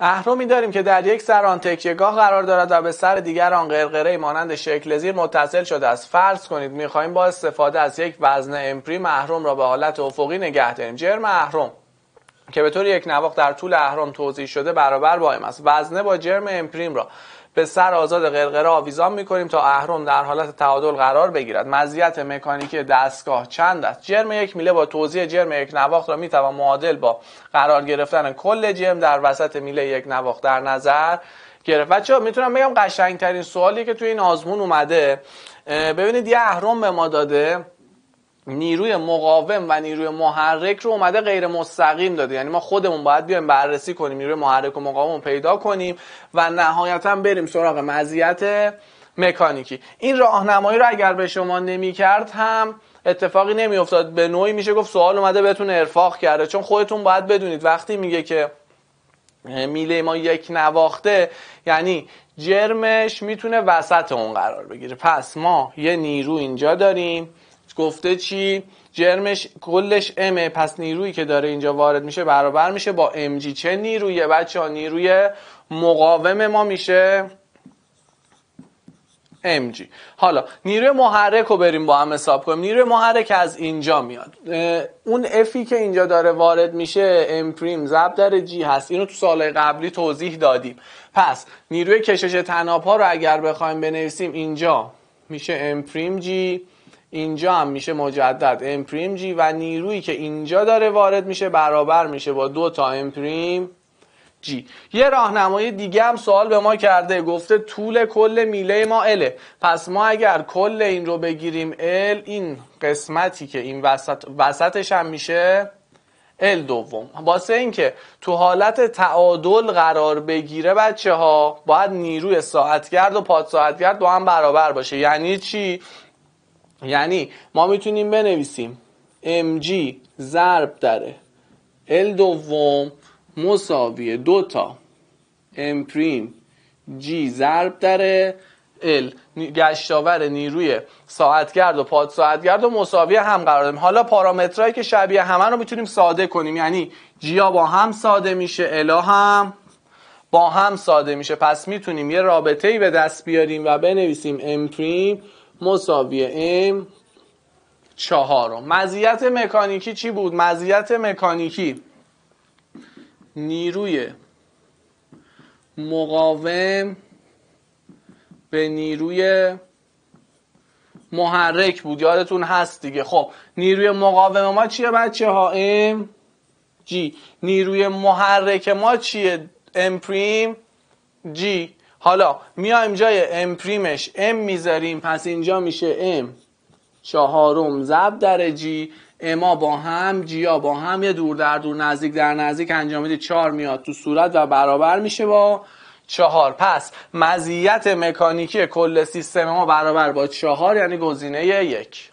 اهرمی داریم که در یک سر آن تکیهگاه قرار دارد و به سر دیگر آن قرقره مانند شکل زیر متصل شده است فرض کنید میخواهیم با استفاده از یک وزن امپریم اهرم را به حالت افقی نگه داریم جرم اهرم که به طور یک نواق در طول اهرم توضیح شده برابر با است وزنه با جرم امپریم را به سر آزاد قرقره آویزان میکنیم تا اهرم در حالت تعادل قرار بگیرد مزیت مکانیکی دستگاه چند است جرم یک میله با توضیح جرم یک نواخت را میتوان معادل با قرار گرفتن کل جرم در وسط میله یک نواخت در نظر گرفت بچه میتونم بگم قشنگترین سوالی که توی این آزمون اومده ببینید یه اهرم به ما داده نیروی مقاوم و نیروی محرک رو اومده غیر مستقیم داده یعنی ما خودمون باید بیایم بررسی کنیم نیروی محرک و مقاوم رو پیدا کنیم و نهایتا بریم سراغ مزیت مکانیکی این راهنمایی رو اگر به شما نمیکرد هم اتفاقی نمیافتاد به نوعی میشه گفت سوال اومده بهتون ارفاق کرده چون خودتون باید بدونید وقتی میگه که میله ما یک نواخته یعنی جرمش میتونه وسط اون قرار بگیره پس ما یه نیرو اینجا داریم گفته چی جرمش کلش امه پس نیرویی که داره اینجا وارد میشه برابر میشه با ام جی چه نیرویه بچه ها نیروی مقاوم ما میشه MG حالا نیروی محرک رو بریم با هم حساب کنیم نیروی محرک از اینجا میاد اون افی که اینجا داره وارد میشه ام پریم ضرب در جی هست اینو تو سال قبلی توضیح دادیم پس نیروی کشش تناب ها رو اگر بخوایم بنویسیم اینجا میشه ام پریم جی اینجا هم میشه مجدد امپریم جی و نیرویی که اینجا داره وارد میشه برابر میشه با دو تا امپریم جی یه راهنمای دیگه هم سوال به ما کرده گفته طول کل میله ما ال پس ما اگر کل این رو بگیریم ال این قسمتی که این وسط وسطش هم میشه ال دوم واسه اینکه تو حالت تعادل قرار بگیره بچه ها باید نیروی ساعتگرد و پاد ساعتگرد با هم برابر باشه یعنی چی یعنی ما میتونیم بنویسیم mg ضرب در ال دوم مساوی دوتا ام پریم جی ضرب در ال گشتاور نیروی ساعتگرد و پاد ساعتگرد و مساوی هم قرار داریم حالا پارامترهایی که شبیه همه رو میتونیم ساده کنیم یعنی جیا با هم ساده میشه الا هم با هم ساده میشه پس میتونیم یه رابطه ای به دست بیاریم و بنویسیم ام پریم مساوی ام چهارم مزیت مکانیکی چی بود؟ مزیت مکانیکی نیروی مقاوم به نیروی محرک بود یادتون هست دیگه خب نیروی مقاوم ما چیه بچه ها ام جی نیروی محرک ما چیه ام پریم جی حالا میایم جای ام پریمش ام میذاریم پس اینجا میشه ام چهارم زب در جی اما با هم جیا با هم یه دور در دور نزدیک در نزدیک انجام میده چهار میاد تو صورت و برابر میشه با چهار پس مزیت مکانیکی کل سیستم ما برابر با چهار یعنی گزینه یک